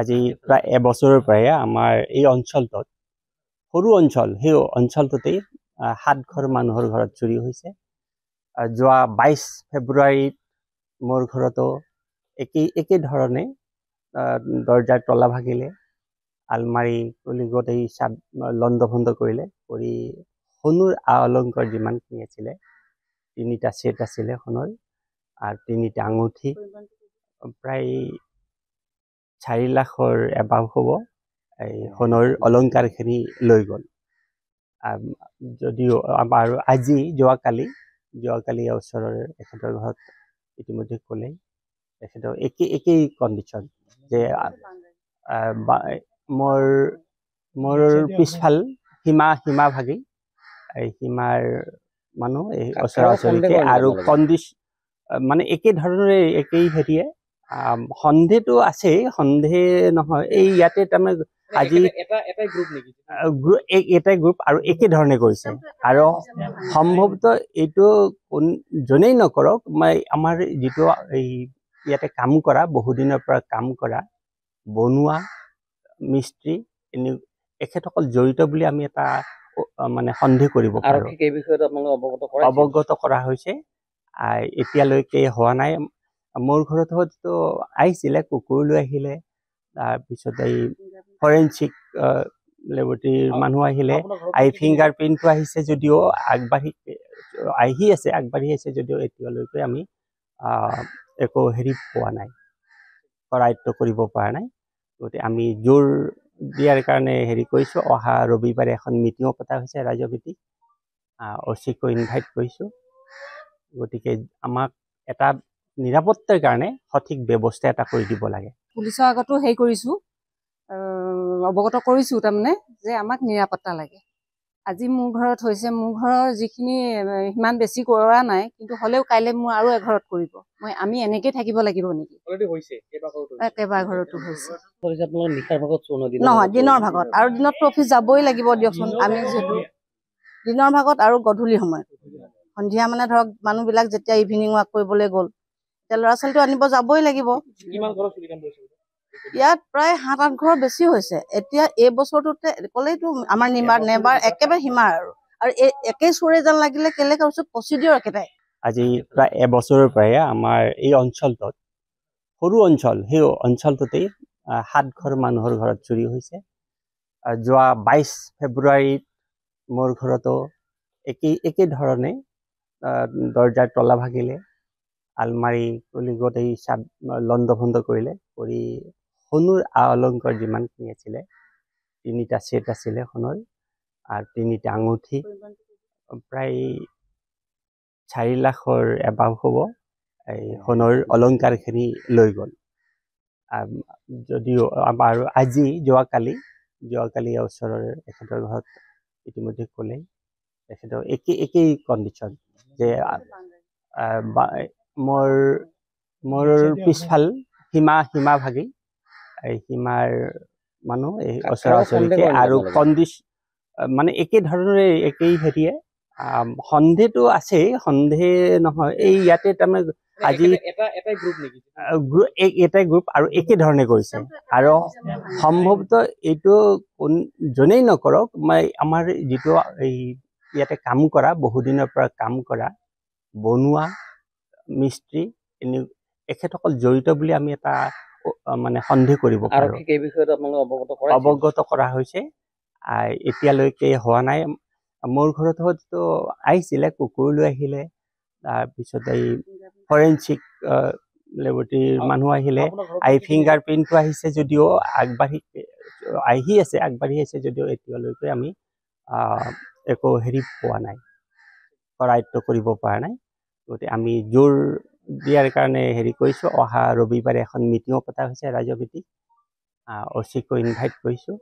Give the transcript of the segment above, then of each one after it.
আজি প্ৰায় এবছৰৰ পৰাই আমাৰ এই অঞ্চলটোত সৰু অঞ্চল সেই অঞ্চলটোতেই সাতঘৰ মানুহৰ ঘৰত চুৰি হৈছে যোৱা বাইছ ফেব্ৰুৱাৰীত মোৰ ঘৰতো একেই একেধৰণে দৰ্জাৰ তলা ভাগিলে আলমাৰি খুলি গোটেই চাব লণ্ডভণ্ড কৰিলে কৰি সোণৰ আ অলংকাৰ যিমানখিনি আছিলে তিনিটা ছেট আছিলে সোণৰ আৰু তিনিটা আঙুঠি প্ৰায় চাৰি লাখৰ এবাউ হ'ব এই সোণৰ অলংকাৰখিনি লৈ গ'ল যদিও আৰু আজি যোৱাকালি যোৱাকালি ওচৰৰ তেখেতৰ ঘৰত ইতিমধ্যে ক'লে তেখেতৰ একেই একেই কণ্ডিশ্যন যে মোৰ মোৰ পিছফাল সীমা সীমা ভাগি এই সীমাৰ মানুহ এই ওচৰা ওচৰিকে আৰু কণ্ডিশ্যন মানে একেধৰণৰে একেই হেৰিয়ে সন্ধিটো আছে সন্ধি নহয় এই ইয়াতে তাৰমানে আজি এটাই গ্ৰুপ আৰু একেধৰণে কৰিছে আৰু সম্ভৱতঃ এইটো কোন যোনেই নকৰক মই আমাৰ যিটো এই ইয়াতে কাম কৰা বহুদিনৰ পৰা কাম কৰা বনোৱা মিস্ত্ৰী এনে এখেতসকল জড়িত বুলি আমি এটা মানে সন্ধি কৰিব পাৰোঁ অৱগত কৰা হৈছে এতিয়ালৈকে হোৱা নাই মোৰ ঘৰত হয়তো আহিছিলে কুকুৰ লৈ আহিলে তাৰপিছত এই ফৰেঞ্চিক লেবৰেটৰীৰ মানুহ আহিলে আই ফিংগাৰ প্ৰিণ্টটো আহিছে যদিও আগবাঢ়ি আহি আছে আগবাঢ়ি আছে যদিও এতিয়ালৈকে আমি একো হেৰি পোৱা নাই কৰায়ত্ব কৰিব পৰা নাই গতিকে আমি জোৰ দিয়াৰ কাৰণে হেৰি কৰিছোঁ অহা ৰবিবাৰে এখন মিটিঙো পতা হৈছে ৰাজভিত্তিক অচিকৈ ইনভাইট কৰিছোঁ গতিকে আমাক এটা নিরাপত্তার কারণে সঠিক ব্যবস্থা এটা করে দিব লাগে পুলিশের আগত হে করেছো অবগত করেছো তারমানে যে আমাক নিরাপত্তা লাগে আজি মোৰ ঘৰত হৈছে মোৰ ঘৰৰ যিখিনি ইমান বেছি কৰা নাই কিন্তু হ'লেও কাইলৈ মোৰ আৰু এঘৰত কৰিব মই আমি এনেকৈ থাকিব লাগিব নেকি নহয় দিনৰ ভাগত আৰু দিনততো অফিচ যাবই লাগিব দিয়কচোন আমি যিহেতু দিনৰ ভাগত আৰু গধূলি সময়ত সন্ধিয়া মানে ধৰক মানুহবিলাক যেতিয়া ইভিনিং ৱাক কৰিবলৈ গ'ল ল'ৰা ছোৱালীটো আনিব যাবই লাগিব ইয়াত প্ৰায় সাত আঠ ঘৰ বেছি হৈছে এতিয়া এই বছৰটোতে ক'লেইতো আমাৰ নিবাৰ নেবাৰ একেবাৰে সীমা আৰু আৰু এই একেই চোৰে যেন লাগিলে কেলেকা হৈছে প্ৰচিডিঅ'ৰ একেটাই আজি প্ৰায় এবছৰৰ পৰাই আমাৰ এই অঞ্চলটোত সৰু অঞ্চল সেই অঞ্চলটোতেই সাত ঘৰ মানুহৰ ঘৰত চুৰি হৈছে যোৱা বাইছ ফেব্ৰুৱাৰীত মোৰ ঘৰতো একেই ধৰণে দৰ্জাৰ তলা ভাগিলে আলমাৰি খুলি গোটেই চাব লণ্ড ভণ্ড কৰিলে কৰি সোণৰ আ অলংকাৰ যিমানখিনি আছিলে তিনিটা চেট আছিলে সোণৰ আৰু তিনিটা আঙুঠি প্ৰায় চাৰি লাখৰ এবাব হ'ব এই সোণৰ অলংকাৰখিনি লৈ গ'ল যদিও আৰু আজি যোৱাকালি যোৱাকালি ওচৰৰ তেখেতৰ ঘৰত ইতিমধ্যে ক'লে এখেতৰ একেই একেই কণ্ডিশ্যন যে মোৰ মোৰ পিছফাল সীমা সীমা ভাগি সীমাৰ মানুহ এই ওচৰা ওচৰিকে আৰু কণ্ডিশ মানে একে ধৰণৰে একেই হেৰিয়ে সন্ধেটো আছে সন্ধে নহয় এই ইয়াতে তাৰমানে আজি এটাই গ্ৰুপ আৰু একে ধৰণে কৰিছে আৰু সম্ভৱতঃ এইটো কোন যোনেই নকৰক মই আমাৰ যিটো এই ইয়াতে কাম কৰা বহুদিনৰ পৰা কাম কৰা বনোৱা মিস্ত্ৰী এনে এখেতসকল জড়িত বুলি আমি এটা মানে সন্দেহ কৰিব পাৰোঁ অৱগত কৰা হৈছে এতিয়ালৈকে হোৱা নাই মোৰ ঘৰত হয়তো আহিছিলে কুকুৰ লৈ আহিলে তাৰপিছত এই ফৰেঞ্চিক লেবৰেটৰীৰ মানুহ আহিলে আই ফিংগাৰ প্ৰিণ্টো আহিছে যদিও আগবাঢ়ি আহি আছে আগবাঢ়ি আছে যদিও এতিয়ালৈকে আমি একো হেৰি পোৱা নাই কৰায়ত্ব কৰিব পৰা নাই গতিকে আমি জোৰ দিয়াৰ কাৰণে হেৰি কৰিছোঁ অহা ৰবিবাৰে এখন মিটিঙো পতা হৈছে ৰাজভিত্তিক অচিকৈ ইনভাইট কৰিছোঁ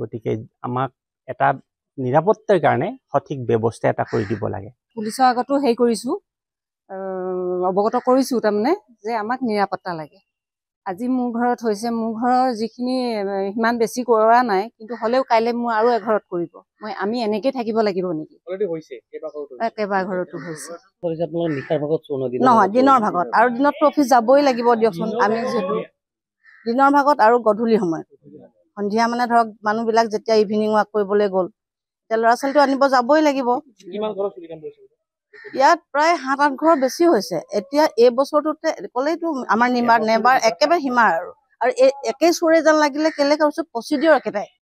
গতিকে আমাক এটা নিৰাপত্তাৰ কাৰণে সঠিক ব্যৱস্থা এটা কৰি দিব লাগে পুলিচৰ আগতো হেৰি কৰিছোঁ অৱগত কৰিছোঁ তাৰমানে যে আমাক নিৰাপত্তা লাগে আজি মোৰ ঘৰত হৈছে মোৰ ঘৰৰ যিখিনি সিমান বেছি কৰা নাই কিন্তু হ'লেও কাইলৈ মোৰ আৰু এঘৰত কৰিব মই আমি এনেকৈ থাকিব লাগিব নেকি নহয় দিনৰ ভাগত আৰু দিনততো অফিচ যাবই লাগিব দিয়কচোন আমি যিহেতু দিনৰ ভাগত আৰু গধূলি সময় সন্ধিয়া মানে ধৰক মানুহবিলাক যেতিয়া ইভিনিং ৱাক কৰিবলৈ গ'ল এতিয়া ল'ৰা ছোৱালীটো আনিব যাবই লাগিব ইয়াত প্ৰায় সাত আঠ ঘৰ বেছি হৈছে এতিয়া এই বছৰটোতে কলেইতো আমাৰ নিবাৰ নেবাৰ একেবাৰে সীমাৰ আৰু আৰু একেই চোৰে যেন লাগিলে কেলে কৌশল প্ৰসিডিওৰ একেটাই